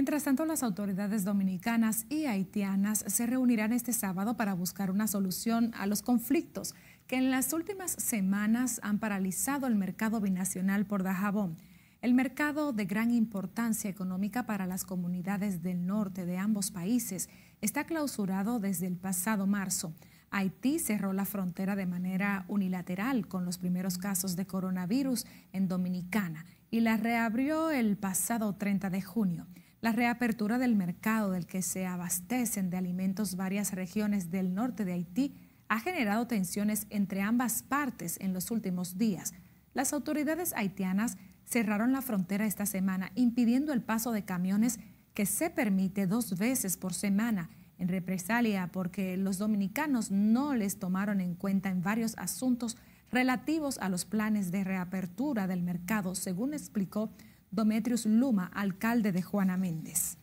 Mientras tanto, las autoridades dominicanas y haitianas se reunirán este sábado para buscar una solución a los conflictos que en las últimas semanas han paralizado el mercado binacional por Dajabón. El mercado de gran importancia económica para las comunidades del norte de ambos países está clausurado desde el pasado marzo. Haití cerró la frontera de manera unilateral con los primeros casos de coronavirus en Dominicana y la reabrió el pasado 30 de junio la reapertura del mercado del que se abastecen de alimentos varias regiones del norte de Haití ha generado tensiones entre ambas partes en los últimos días. Las autoridades haitianas cerraron la frontera esta semana, impidiendo el paso de camiones que se permite dos veces por semana en represalia porque los dominicanos no les tomaron en cuenta en varios asuntos relativos a los planes de reapertura del mercado, según explicó Dometrius Luma, alcalde de Juana Méndez.